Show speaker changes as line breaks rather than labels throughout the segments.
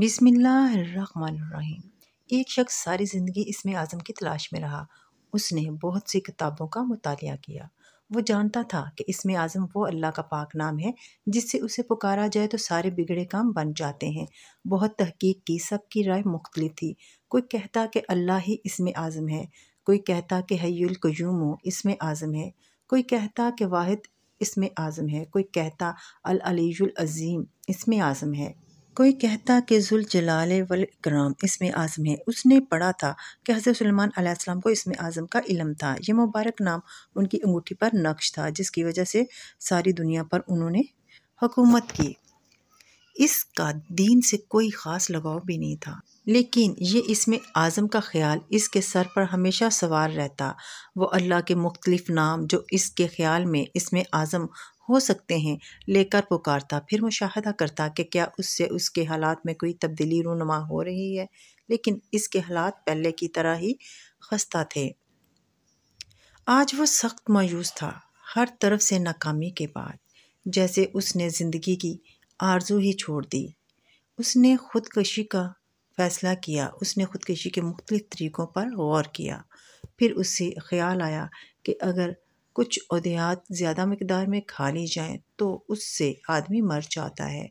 बिसमिल्लाम एक शख्स सारी ज़िंदगी इसमें आज़म की तलाश में रहा उसने बहुत सी किताबों का मुताल किया वो जानता था कि इसमें आज़म वो अल्लाह का पाक नाम है जिससे उसे पुकारा जाए तो सारे बिगड़े काम बन जाते हैं बहुत तहकीक की सबकी राय मुख्तलि थी कोई कहता कि अल्लाह ही इसमें आज़म है कोई कहता कि हयुल इसमें आज़म है कोई कहता कि वाहिद इसमें आज़म है कोई कहता अलीजुलज़ीम इसमें आज़म है कोई कहता कि जुल जलाल वल इकराम इसमें आज़म है उसने पढ़ा था कि हज़रत सलमान अलैहिस्सलाम को इसमें आज़म का इलम था यह मुबारक नाम उनकी अंगूठी पर नक्श था जिसकी वजह से सारी दुनिया पर उन्होंने हुकूमत की इसका दीन से कोई ख़ास लगाव भी नहीं था लेकिन ये इसमें आज़म का ख्याल इसके सर पर हमेशा सवार रहता वो अल्लाह के मुख्तलिफ़ नाम जो इसके ख्याल में इसमें आज़म हो सकते हैं लेकर पुकारता फिर मुशाहदा करता कि क्या उससे उसके हालात में कोई तब्दीली रूनमा हो रही है लेकिन इसके हालात पहले की तरह ही खस्ता थे आज वो सख्त मायूस था हर तरफ से नाकामी के बाद जैसे उसने ज़िंदगी की आरजू ही छोड़ दी उसने ख़ुदकशी का फ़ैसला किया उसने ख़ुदकशी के मुख्तलिफ़ तरीक़ों पर गौर किया फिर उससे ख्याल आया कि अगर कुछ अदयात ज़्यादा मकदार में खा ली जाएँ तो उससे आदमी मर जाता है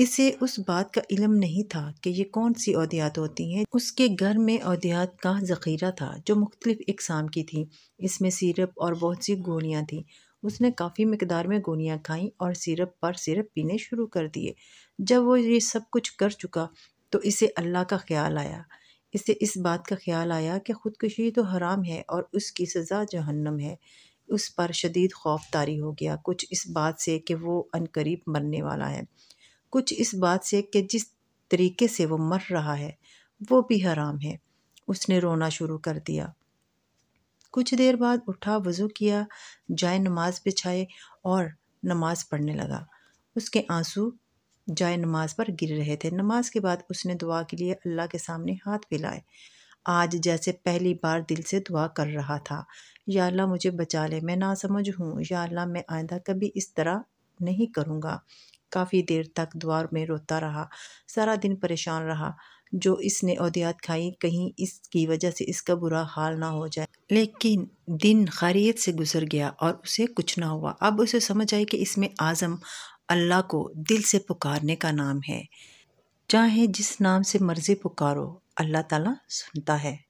इसे उस बात का इलम नहीं था कि ये कौन सी अद्वियात होती हैं उसके घर में अद्वियात का ज़ख़ीरा था जो मुख्तलिफ़ इकसाम की थी इसमें सिरप और बहुत सी गोलियाँ थीं उसने काफ़ी मकदार में गोलियाँ खाई और सिरप पर सिरप पीने शुरू कर दिए जब वो ये सब कुछ कर चुका तो इसे अल्लाह का ख्याल आया इसे इस बात का ख्याल आया कि ख़ुदकुशी तो हराम है और उसकी सज़ा जहन्नम है उस पर शदीद खौफ तारी हो गया कुछ इस बात से कि वो अनकरीब मरने वाला है कुछ इस बात से कि जिस तरीके से वो मर रहा है वो भी हराम है उसने रोना शुरू कर दिया कुछ देर बाद उठा वज़ू किया जाए नमाज बिछाए और नमाज पढ़ने लगा उसके आंसू जाए नमाज पर गिर रहे थे नमाज के बाद उसने दुआ के लिए अल्लाह के सामने हाथ फैलाए आज जैसे पहली बार दिल से दुआ कर रहा था या अल्लाह मुझे बचा ले मैं ना समझ हूँ या अल्लाह मैं आइंदा कभी इस तरह नहीं करूँगा काफ़ी देर तक द्वार में रोता रहा सारा दिन परेशान रहा जो इसने अदियात खाई कहीं इसकी वजह से इसका बुरा हाल ना हो जाए लेकिन दिन खैरियत से गुजर गया और उसे कुछ ना हुआ अब उसे समझ आई कि इसमें आज़म अल्लाह को दिल से पुकारने का नाम है चाहे जिस नाम से मर्ज़ी पुकारो अल्लाह ताला सुनता है